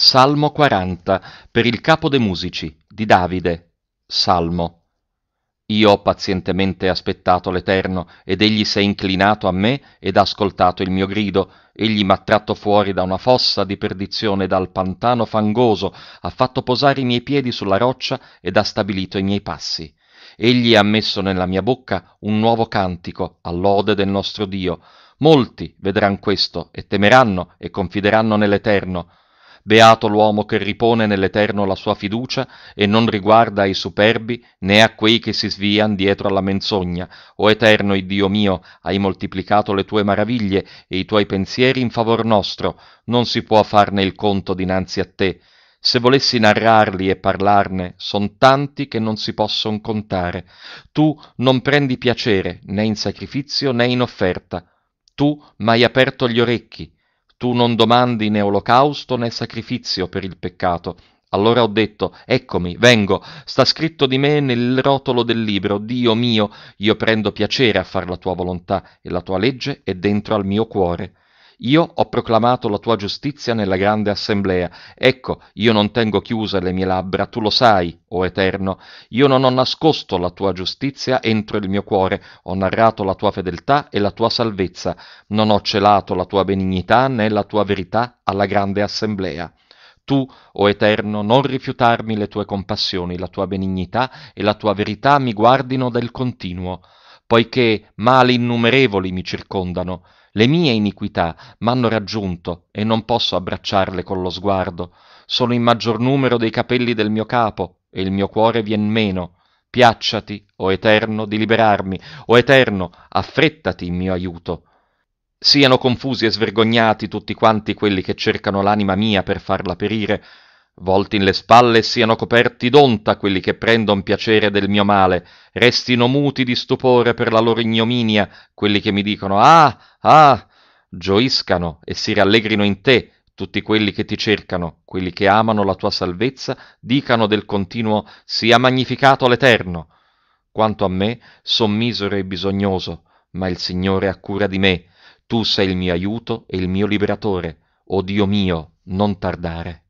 Salmo 40 per il capo dei musici di Davide. Salmo. Io ho pazientemente aspettato l'Eterno, ed egli si è inclinato a me ed ha ascoltato il mio grido. Egli m'ha tratto fuori da una fossa di perdizione, dal pantano fangoso, ha fatto posare i miei piedi sulla roccia ed ha stabilito i miei passi. Egli ha messo nella mia bocca un nuovo cantico, all'ode del nostro Dio. Molti vedranno questo e temeranno e confideranno nell'Eterno. Beato l'uomo che ripone nell'Eterno la sua fiducia e non riguarda ai superbi né a quei che si svian dietro alla menzogna. O Eterno Iddio mio, hai moltiplicato le tue maraviglie e i tuoi pensieri in favor nostro, non si può farne il conto dinanzi a te. Se volessi narrarli e parlarne, son tanti che non si posson contare. Tu non prendi piacere né in sacrificio né in offerta. Tu m'hai aperto gli orecchi, tu non domandi né olocausto né sacrifizio per il peccato. Allora ho detto, eccomi, vengo, sta scritto di me nel rotolo del libro, Dio mio, io prendo piacere a far la tua volontà e la tua legge è dentro al mio cuore. Io ho proclamato la tua giustizia nella grande assemblea. Ecco, io non tengo chiuse le mie labbra, tu lo sai, o Eterno. Io non ho nascosto la tua giustizia entro il mio cuore, ho narrato la tua fedeltà e la tua salvezza. Non ho celato la tua benignità né la tua verità alla grande assemblea. Tu, o oh Eterno, non rifiutarmi le tue compassioni, la tua benignità e la tua verità mi guardino del continuo poiché mali innumerevoli mi circondano, le mie iniquità m'hanno raggiunto e non posso abbracciarle con lo sguardo, sono in maggior numero dei capelli del mio capo e il mio cuore vien meno. Piacciati, o Eterno, di liberarmi, o Eterno, affrettati in mio aiuto. Siano confusi e svergognati tutti quanti quelli che cercano l'anima mia per farla perire, volti in le spalle e siano coperti d'onta quelli che prendon piacere del mio male, restino muti di stupore per la loro ignominia quelli che mi dicono ah, ah, gioiscano e si rallegrino in te tutti quelli che ti cercano, quelli che amano la tua salvezza, dicano del continuo sia magnificato l'Eterno. Quanto a me, son misero e bisognoso, ma il Signore ha cura di me. Tu sei il mio aiuto e il mio liberatore. O Dio mio, non tardare.